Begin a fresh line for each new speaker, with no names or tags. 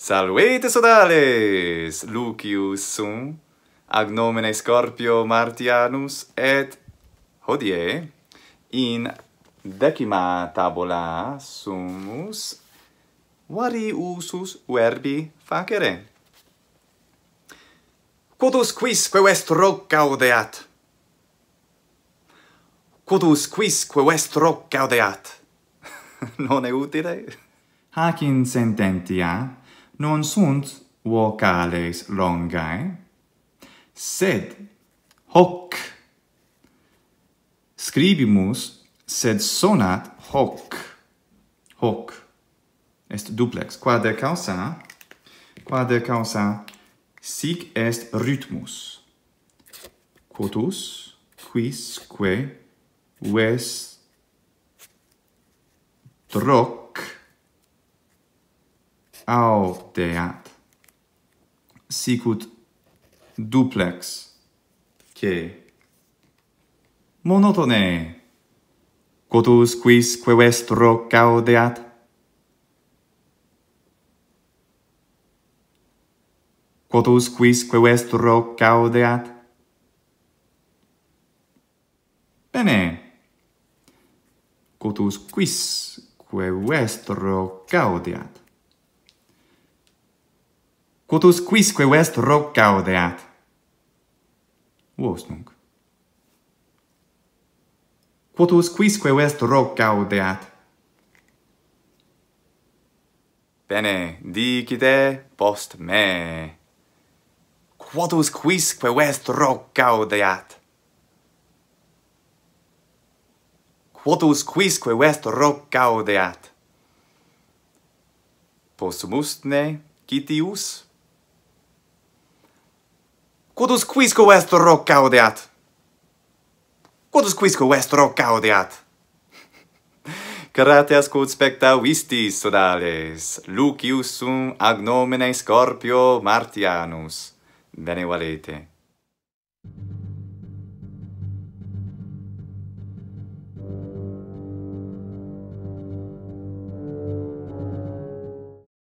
Salvete sodales, Lucius sum, ag nomen Scorpio Martianus, et hodie in decima tabula sumus vari usus verbi facere. Quodus quisque queu est rocca odeat? Quodus quis queu est rocca odeat? non è utile? in sententia, non sunt vocales longae, sed hoc. Scribimus, sed sonat hoc. Hoc. Est duplex. Qua de causa, qua de causa, sic est rhythmus. Quotus, quisque, ves, troc, au deat sicut duplex che monotone quotus quis que vestro caudeat quotus quis que vestro caudeat bene quotus quis que vestro caudeat Quotus quisque vest rog gaudeat? Vos nunc. Quotus quisque vest rog gaudeat? Bene, dicite post me. Quotus quisque vest rog gaudeat? Quotus quisque vest rog gaudeat? Possumus ne, Cetius? Quodus quisco est rocca audeat? Quodus quisco est rocca audeat? Crateas quod spectavistis, sodales, lucius sum agnomene Scorpio Martianus. Bene valete.